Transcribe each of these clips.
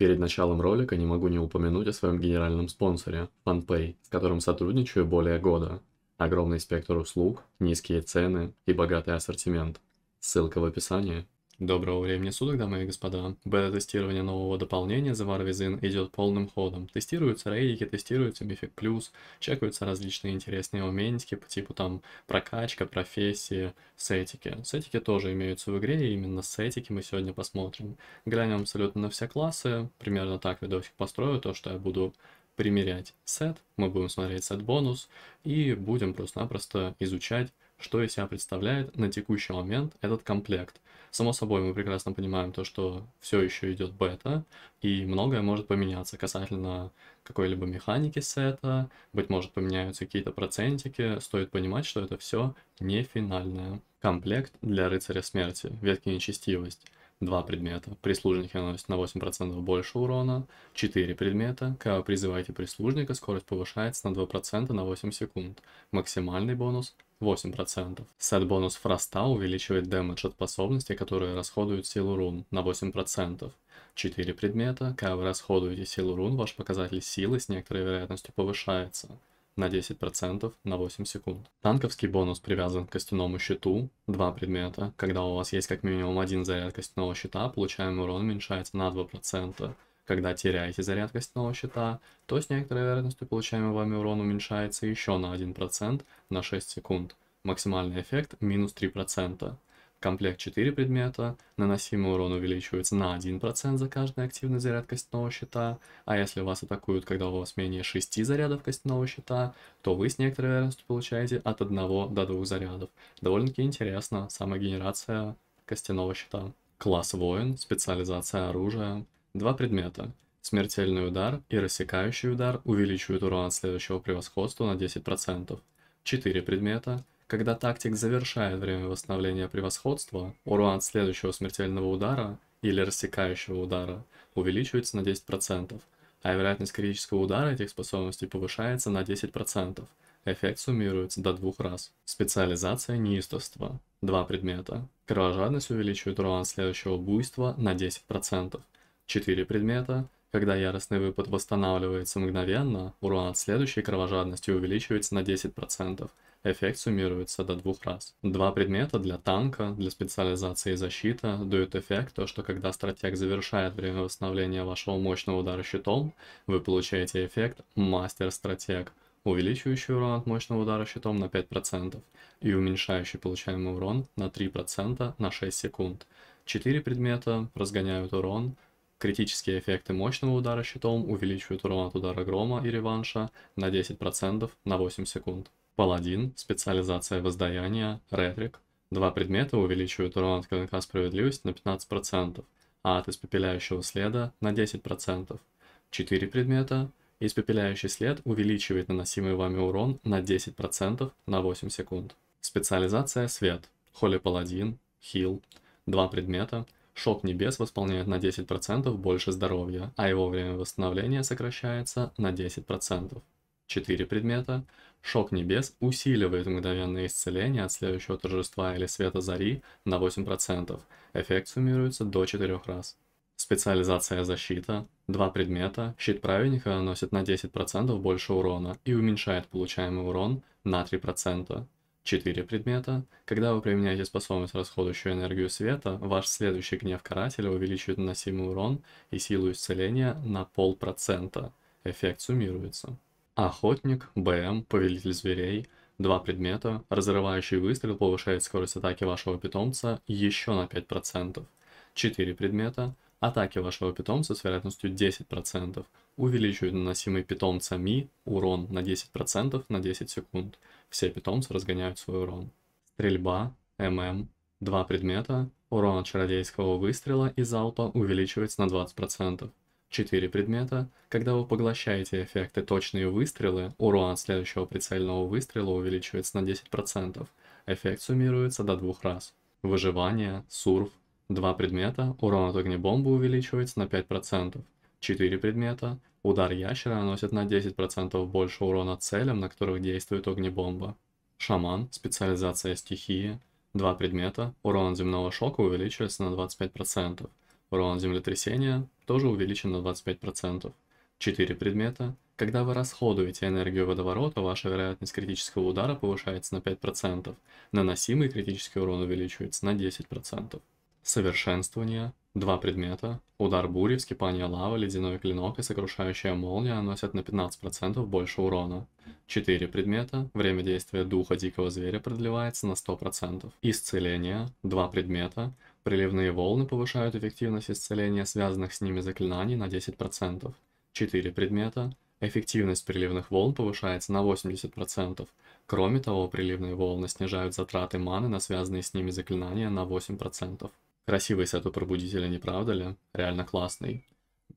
Перед началом ролика не могу не упомянуть о своем генеральном спонсоре, FunPay, с которым сотрудничаю более года. Огромный спектр услуг, низкие цены и богатый ассортимент. Ссылка в описании. Доброго времени суток, дамы и господа. Бета-тестирование нового дополнения The War Within идет полным ходом. Тестируются рейдики, тестируется Мифик Плюс, чекаются различные интересные моментики по типу там прокачка, профессии, сетики. Сетики тоже имеются в игре, и именно сетики мы сегодня посмотрим. Глянем абсолютно на все классы, примерно так видосик построю, то что я буду примерять сет, мы будем смотреть сет-бонус и будем просто-напросто изучать, что из себя представляет на текущий момент этот комплект – Само собой, мы прекрасно понимаем то, что все еще идет бета, и многое может поменяться касательно какой-либо механики сета, быть может поменяются какие-то процентики, стоит понимать, что это все не финальное. Комплект для рыцаря смерти, ветки нечестивость. Два предмета. Прислужники наносят на 8% больше урона. 4 предмета. Когда вы призываете прислужника, скорость повышается на 2% на 8 секунд. Максимальный бонус 8%. Сет-бонус Фроста увеличивает дэмэдж от способностей, которые расходуют силу рун, на 8%. 4 предмета. Когда вы расходуете силу рун, ваш показатель силы с некоторой вероятностью повышается на 10% на 8 секунд. Танковский бонус привязан к костяному щиту, два предмета. Когда у вас есть как минимум один заряд костяного щита, получаемый урон уменьшается на 2%. Когда теряете заряд костяного щита, то с некоторой вероятностью получаемый вами урон уменьшается еще на 1% на 6 секунд. Максимальный эффект минус 3% комплект 4 предмета, наносимый урон увеличивается на 1% за каждый активный заряд костяного щита, а если вас атакуют, когда у вас менее 6 зарядов костяного щита, то вы с некоторой вероятностью получаете от 1 до 2 зарядов. Довольно-таки интересно, самогенерация костяного щита. Класс воин, специализация оружия, два предмета. Смертельный удар и рассекающий удар увеличивают урон от следующего превосходства на 10%. 4 предмета – когда тактик завершает время восстановления превосходства, урон от следующего смертельного удара или рассекающего удара увеличивается на 10%, а вероятность критического удара этих способностей повышается на 10%. Эффект суммируется до двух раз. Специализация неистовства. Два предмета. Кровожадность увеличивает урон следующего буйства на 10%. Четыре предмета. Когда яростный выпад восстанавливается мгновенно, урон от следующей кровожадности увеличивается на 10%. Эффект суммируется до двух раз. Два предмета для танка, для специализации и защиты дают эффект, то что когда стратег завершает время восстановления вашего мощного удара щитом, вы получаете эффект мастер-стратег, увеличивающий урон от мощного удара щитом на 5% и уменьшающий получаемый урон на 3% на 6 секунд. Четыре предмета разгоняют урон, Критические эффекты мощного удара щитом увеличивают урон от удара грома и реванша на 10% на 8 секунд. Паладин, специализация воздаяния, ретрик. Два предмета увеличивают урон от клинка справедливости на 15%, а от испепеляющего следа на 10%. Четыре предмета. Испепеляющий след увеличивает наносимый вами урон на 10% на 8 секунд. Специализация свет. Холли Паладин, хил. Два предмета. Шок небес восполняет на 10% больше здоровья, а его время восстановления сокращается на 10%. 4 предмета. Шок небес усиливает мгновенное исцеление от следующего торжества или света зари на 8%. Эффект суммируется до 4 раз. Специализация защита. Два предмета. Щит праведника наносит на 10% больше урона и уменьшает получаемый урон на 3%. 4 предмета. Когда вы применяете способность, расходующую энергию света, ваш следующий гнев карателя увеличивает наносимый урон и силу исцеления на полпроцента. Эффект суммируется. Охотник, БМ, Повелитель зверей, два предмета, разрывающий выстрел повышает скорость атаки вашего питомца еще на 5%. Четыре предмета, атаки вашего питомца с вероятностью 10%, увеличивают наносимый питомцами урон на 10% на 10 секунд. Все питомцы разгоняют свой урон. Стрельба, ММ, два предмета, урон от чародейского выстрела и залпа увеличивается на 20%. 4 предмета. Когда вы поглощаете эффекты точные выстрелы, урон от следующего прицельного выстрела увеличивается на 10%. Эффект суммируется до двух раз. Выживание, сурф. 2 предмета, урон от огнебомбы увеличивается на 5%. 4 предмета, удар ящера наносит на 10% больше урона целям, на которых действует огнебомба. Шаман, специализация стихии. 2 предмета, урон от земного шока увеличивается на 25%. Урон землетрясения тоже увеличен на 25%. 4 предмета. Когда вы расходуете энергию водоворота, ваша вероятность критического удара повышается на 5%. Наносимый критический урон увеличивается на 10%. Совершенствование. Два предмета. Удар бури, вскипание лавы, ледяной клинок и сокрушающая молния наносят на 15% больше урона. четыре предмета. Время действия духа дикого зверя продлевается на 100%. Исцеление. Два предмета. Приливные волны повышают эффективность исцеления связанных с ними заклинаний на 10%. 4 предмета. Эффективность приливных волн повышается на 80%. Кроме того, приливные волны снижают затраты маны на связанные с ними заклинания на 8%. Красивый сет у пробудителя, не правда ли? Реально классный.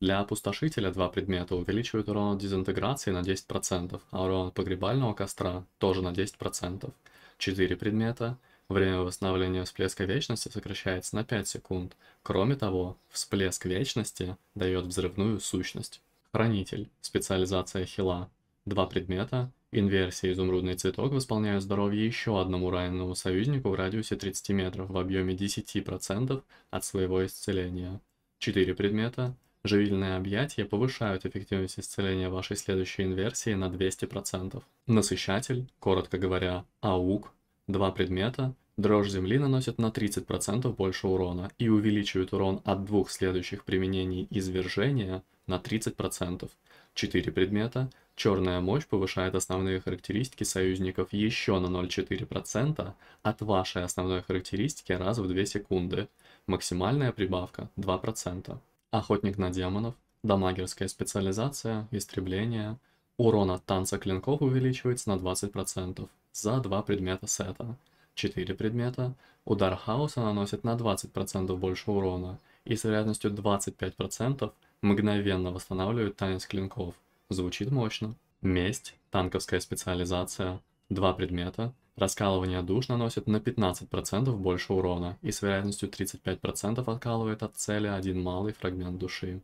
Для опустошителя два предмета увеличивают урон от дезинтеграции на 10%, а урон от погребального костра тоже на 10%. 4 предмета – Время восстановления всплеска вечности сокращается на 5 секунд. Кроме того, всплеск вечности дает взрывную сущность. Хранитель. Специализация хила. Два предмета. Инверсия изумрудный цветок восполняют здоровье еще одному раненому союзнику в радиусе 30 метров в объеме 10% от своего исцеления. Четыре предмета. Живильные объятия повышают эффективность исцеления вашей следующей инверсии на 200%. Насыщатель, коротко говоря, АУК, Два предмета. Дрожь земли наносит на 30% больше урона и увеличивает урон от двух следующих применений извержения на 30%. Четыре предмета. Черная мощь повышает основные характеристики союзников еще на 0,4% от вашей основной характеристики раз в 2 секунды. Максимальная прибавка 2%. Охотник на демонов. Дамагерская специализация, истребление – Урон от танца клинков увеличивается на 20% за два предмета сета. 4 предмета. Удар хаоса наносит на 20% больше урона и с вероятностью 25% мгновенно восстанавливает танец клинков. Звучит мощно. Месть, танковская специализация, два предмета. Раскалывание душ наносит на 15% больше урона и с вероятностью 35% откалывает от цели один малый фрагмент души.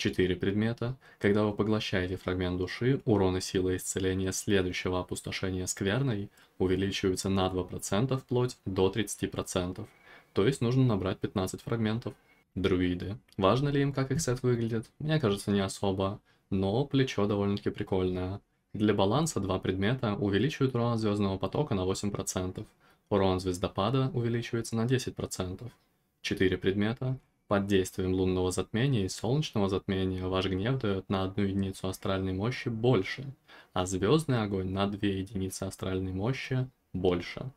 4 предмета. Когда вы поглощаете фрагмент души, урон и сила исцеления следующего опустошения скверной увеличиваются на 2% вплоть до 30%. То есть нужно набрать 15 фрагментов. Друиды. Важно ли им, как их сет выглядит? Мне кажется, не особо. Но плечо довольно-таки прикольное. Для баланса два предмета увеличивают урон звездного потока на 8%. Урон звездопада увеличивается на 10%. 4 предмета под действием лунного затмения и солнечного затмения ваш гнев дает на одну единицу астральной мощи больше, а звездный огонь на две единицы астральной мощи больше.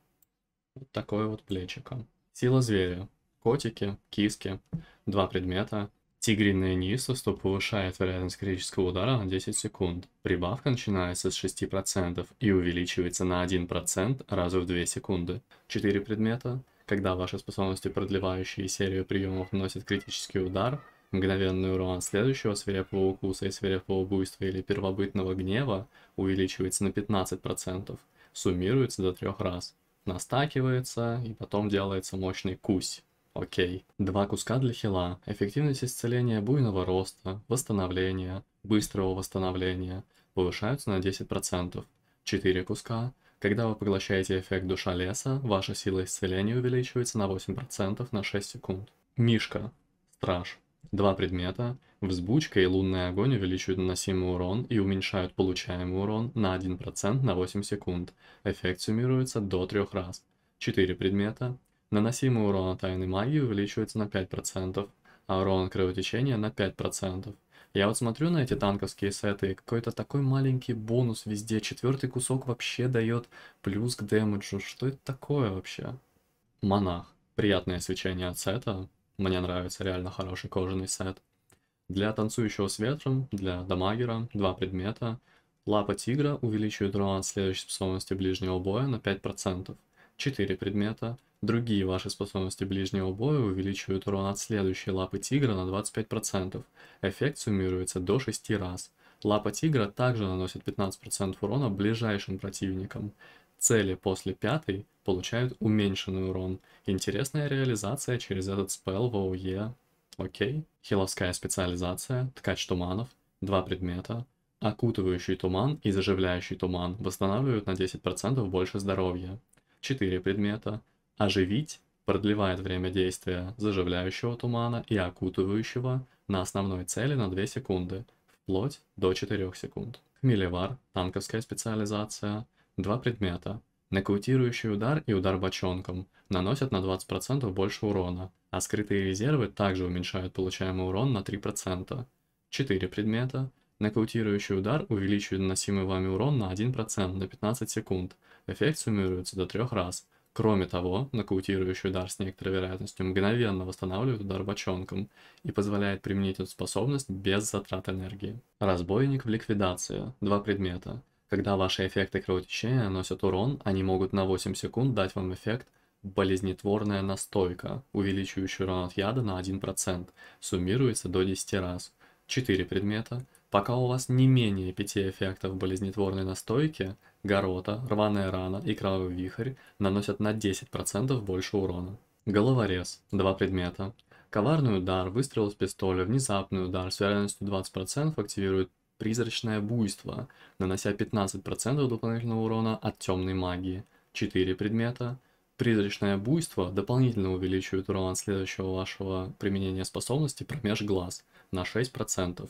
Вот такое вот плечико. Сила зверя. Котики, киски, два предмета. Тигриное неистовство повышает вероятность критического удара на 10 секунд. Прибавка начинается с 6% и увеличивается на 1% раз в 2 секунды. 4 предмета. Когда ваши способности, продлевающие серию приемов, наносят критический удар, мгновенный урон следующего свирепого укуса и свирепого буйства или первобытного гнева увеличивается на 15%, суммируется до трех раз, настакивается и потом делается мощный кусь. Окей. Два куска для хила. Эффективность исцеления буйного роста, восстановления, быстрого восстановления повышаются на 10%. Четыре куска. Когда вы поглощаете эффект душа леса, ваша сила исцеления увеличивается на 8% на 6 секунд. Мишка. Страж. Два предмета, взбучка и лунный огонь увеличивают наносимый урон и уменьшают получаемый урон на 1% на 8 секунд. Эффект суммируется до 3 раз. Четыре предмета. Наносимый урон от тайной магии увеличивается на 5%, а урон кровотечения на 5%. Я вот смотрю на эти танковские сеты, и какой-то такой маленький бонус везде. Четвертый кусок вообще дает плюс к дэмэджу. Что это такое вообще? Монах. Приятное свечение от сета. Мне нравится реально хороший кожаный сет. Для танцующего с ветром, для дамагера, два предмета. Лапа тигра увеличивает урон от следующей способности ближнего боя на 5%. четыре предмета. Другие ваши способности ближнего боя увеличивают урон от следующей лапы тигра на 25%. Эффект суммируется до 6 раз. Лапа тигра также наносит 15% урона ближайшим противникам. Цели после пятой получают уменьшенный урон. Интересная реализация через этот спел в ОУЕ. Окей. Хиловская специализация, ткач туманов, два предмета. Окутывающий туман и заживляющий туман восстанавливают на 10% больше здоровья. Четыре предмета оживить продлевает время действия заживляющего тумана и окутывающего на основной цели на 2 секунды, вплоть до 4 секунд. Хмелевар, танковская специализация, два предмета. Нокаутирующий удар и удар бочонком наносят на 20% больше урона, а скрытые резервы также уменьшают получаемый урон на 3%. 4 предмета. Нокаутирующий удар увеличивает наносимый вами урон на 1% на 15 секунд. Эффект суммируется до 3 раз, Кроме того, нокаутирующий удар с некоторой вероятностью мгновенно восстанавливает удар бочонком и позволяет применить эту способность без затрат энергии. Разбойник в ликвидации. Два предмета. Когда ваши эффекты кровотечения наносят урон, они могут на 8 секунд дать вам эффект болезнетворная настойка, увеличивающий урон от яда на 1%, суммируется до 10 раз. Четыре предмета. Пока у вас не менее пяти эффектов болезнетворной настойки, горота, рваная рана и кровавый вихрь наносят на 10% больше урона. Головорез. Два предмета. Коварный удар, выстрел из пистоля, внезапный удар с вероятностью 20% активирует призрачное буйство, нанося 15% дополнительного урона от темной магии. (четыре предмета. Призрачное буйство дополнительно увеличивает урон следующего вашего применения способности промеж глаз на 6%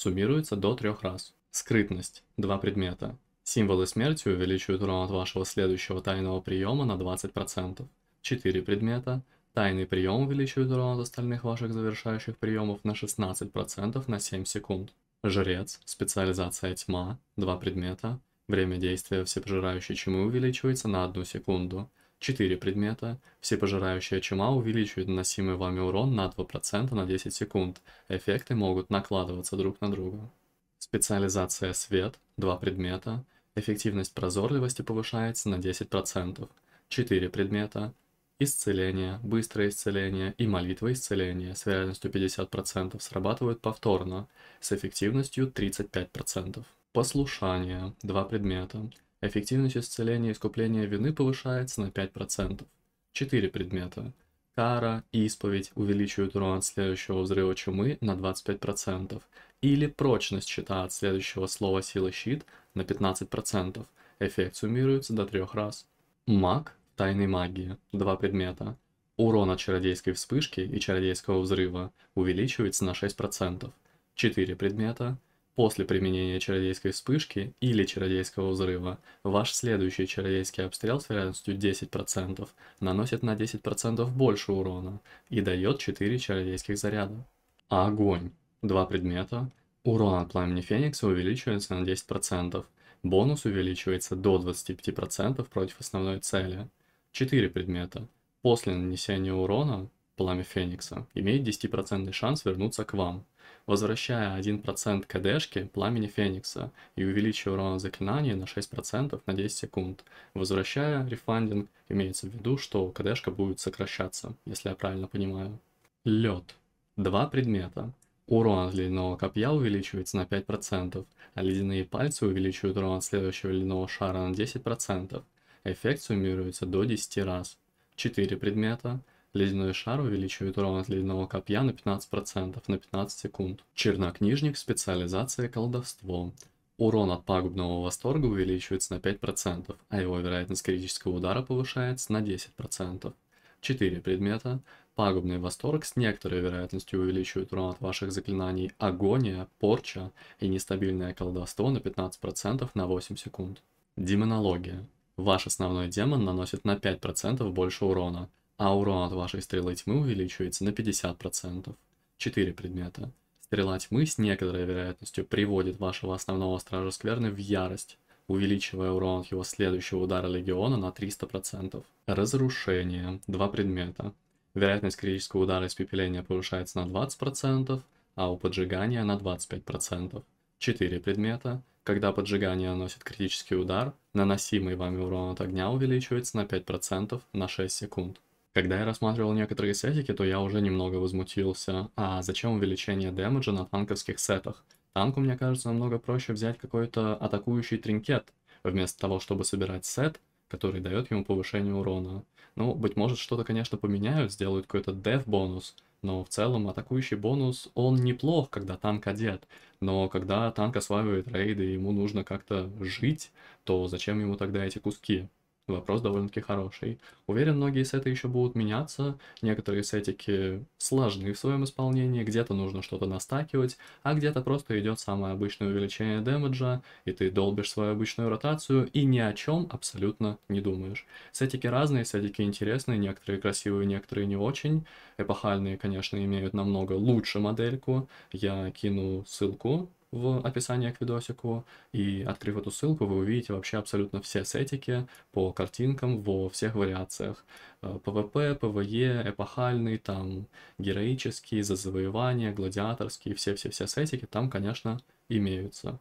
суммируется до трех раз. Скрытность. Два предмета. Символы смерти увеличивают урон от вашего следующего тайного приема на 20%. Четыре предмета. Тайный прием увеличивает урон от остальных ваших завершающих приемов на 16% на 7 секунд. Жрец. Специализация тьма. Два предмета. Время действия всепожирающей чумы увеличивается на 1 секунду. 4 предмета. Всепожирающая чума увеличивает наносимый вами урон на 2% на 10 секунд. Эффекты могут накладываться друг на друга. Специализация свет, 2 предмета. Эффективность прозорливости повышается на 10%. 4 предмета. Исцеление, быстрое исцеление и молитва исцеления с вероятностью 50% срабатывают повторно, с эффективностью 35%. Послушание, 2 предмета. Эффективность исцеления и искупления вины повышается на 5%. 4 предмета. Кара и исповедь увеличивают урон от следующего взрыва чумы на 25%, или прочность щита от следующего слова силы щит на 15%. Эффект суммируется до трех раз. Маг тайной магии. Два предмета. Урон от чародейской вспышки и чародейского взрыва увеличивается на 6%. 4 предмета. После применения чародейской вспышки или чародейского взрыва, ваш следующий чародейский обстрел с вероятностью 10% наносит на 10% больше урона и дает 4 чародейских заряда. огонь. Два предмета. Урон от пламени Феникса увеличивается на 10%. Бонус увеличивается до 25% против основной цели. 4 предмета. После нанесения урона пламя Феникса имеет 10% шанс вернуться к вам – возвращая 1% КДшки пламени Феникса и увеличивая урон заклинания на 6% на 10 секунд. Возвращая рефандинг, имеется в виду, что КДшка будет сокращаться, если я правильно понимаю. Лед. Два предмета. Урон от ледяного копья увеличивается на 5%, а ледяные пальцы увеличивают урон от следующего ледяного шара на 10%. Эффект суммируется до 10 раз. 4 предмета. Ледяной шар увеличивает урон от ледяного копья на 15% на 15 секунд. Чернокнижник, специализация колдовство. Урон от пагубного восторга увеличивается на 5%, а его вероятность критического удара повышается на 10%. 4 предмета. Пагубный восторг с некоторой вероятностью увеличивает урон от ваших заклинаний Агония, Порча и Нестабильное колдовство на 15% на 8 секунд. Демонология. Ваш основной демон наносит на 5% больше урона, а урон от вашей стрелы тьмы увеличивается на 50%. 4 предмета. Стрела тьмы с некоторой вероятностью приводит вашего основного стража скверны в ярость, увеличивая урон от его следующего удара легиона на 300%. Разрушение. Два предмета. Вероятность критического удара испепеления повышается на 20%, а у поджигания на 25%. 4 предмета. Когда поджигание наносит критический удар, наносимый вами урон от огня увеличивается на 5% на 6 секунд. Когда я рассматривал некоторые сетики, то я уже немного возмутился. А зачем увеличение дэмэджа на танковских сетах? Танку, мне кажется, намного проще взять какой-то атакующий тринкет, вместо того, чтобы собирать сет, который дает ему повышение урона. Ну, быть может, что-то, конечно, поменяют, сделают какой-то деф-бонус, но в целом атакующий бонус, он неплох, когда танк одет, но когда танк осваивает рейды и ему нужно как-то жить, то зачем ему тогда эти куски? Вопрос довольно-таки хороший. Уверен, многие сеты еще будут меняться, некоторые сетики сложны в своем исполнении, где-то нужно что-то настакивать, а где-то просто идет самое обычное увеличение дэмэджа, и ты долбишь свою обычную ротацию и ни о чем абсолютно не думаешь. Сетики разные, сетики интересные, некоторые красивые, некоторые не очень. Эпохальные, конечно, имеют намного лучше модельку. Я кину ссылку в описании к видосику. И открыв эту ссылку, вы увидите вообще абсолютно все сетики по картинкам во всех вариациях. Э, ПВП, ПВЕ, эпохальный, там героический, за завоевание, гладиаторский, все-все-все сетики там, конечно, имеются.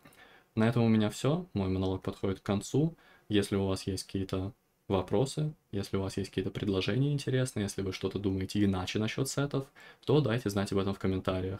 На этом у меня все. Мой монолог подходит к концу. Если у вас есть какие-то вопросы, если у вас есть какие-то предложения интересные, если вы что-то думаете иначе насчет сетов, то дайте знать об этом в комментариях.